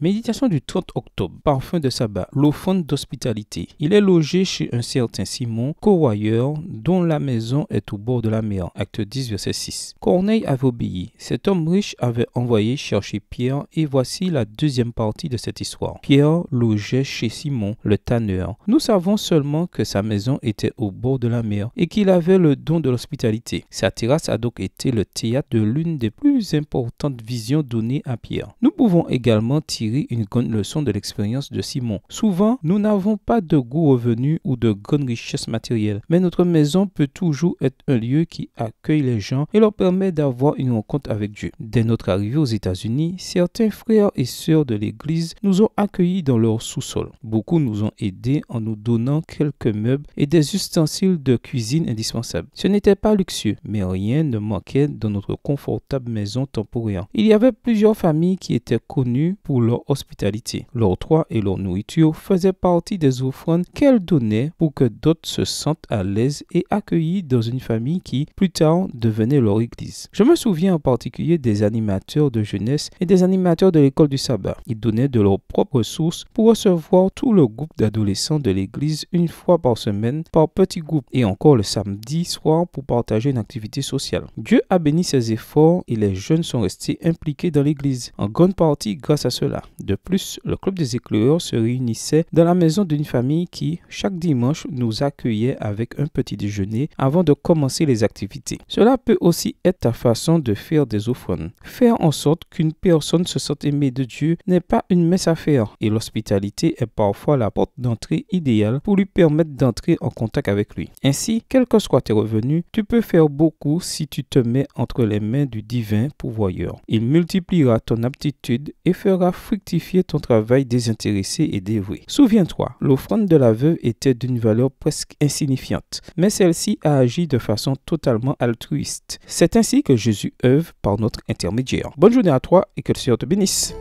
Méditation du 30 octobre, parfum de sabbat, l'offrande d'hospitalité. Il est logé chez un certain Simon, corroyeur, dont la maison est au bord de la mer. Acte 10, verset 6. Corneille avait obéi. Cet homme riche avait envoyé chercher Pierre, et voici la deuxième partie de cette histoire. Pierre logeait chez Simon, le tanneur. Nous savons seulement que sa maison était au bord de la mer et qu'il avait le don de l'hospitalité. Sa terrasse a donc été le théâtre de l'une des plus importantes visions données à Pierre. Nous pouvons également tirer une grande leçon de l'expérience de Simon. Souvent, nous n'avons pas de gros revenus ou de grandes richesses matérielles, mais notre maison peut toujours être un lieu qui accueille les gens et leur permet d'avoir une rencontre avec Dieu. Dès notre arrivée aux États-Unis, certains frères et sœurs de l'Église nous ont accueillis dans leur sous-sol. Beaucoup nous ont aidés en nous donnant quelques meubles et des ustensiles de cuisine indispensables. Ce n'était pas luxueux, mais rien ne manquait dans notre confortable maison temporaire. Il y avait plusieurs familles qui étaient connues pour leur leur hospitalité. Leur toit et leur nourriture faisaient partie des offrandes qu'elles donnaient pour que d'autres se sentent à l'aise et accueillis dans une famille qui, plus tard, devenait leur église. Je me souviens en particulier des animateurs de jeunesse et des animateurs de l'école du sabbat. Ils donnaient de leurs propres sources pour recevoir tout le groupe d'adolescents de l'église une fois par semaine par petit groupe et encore le samedi soir pour partager une activité sociale. Dieu a béni ces efforts et les jeunes sont restés impliqués dans l'église, en grande partie grâce à cela. De plus, le club des éclaireurs se réunissait dans la maison d'une famille qui, chaque dimanche, nous accueillait avec un petit déjeuner avant de commencer les activités. Cela peut aussi être ta façon de faire des offrandes. Faire en sorte qu'une personne se sente aimée de Dieu n'est pas une messe à faire et l'hospitalité est parfois la porte d'entrée idéale pour lui permettre d'entrer en contact avec lui. Ainsi, quel que soit tes revenus, tu peux faire beaucoup si tu te mets entre les mains du divin pourvoyeur. Il multipliera ton aptitude et fera fruit fructifier ton travail désintéressé et dévoué. Souviens-toi, l'offrande de la veuve était d'une valeur presque insignifiante, mais celle-ci a agi de façon totalement altruiste. C'est ainsi que Jésus œuvre par notre intermédiaire. Bonne journée à toi et que le Seigneur te bénisse.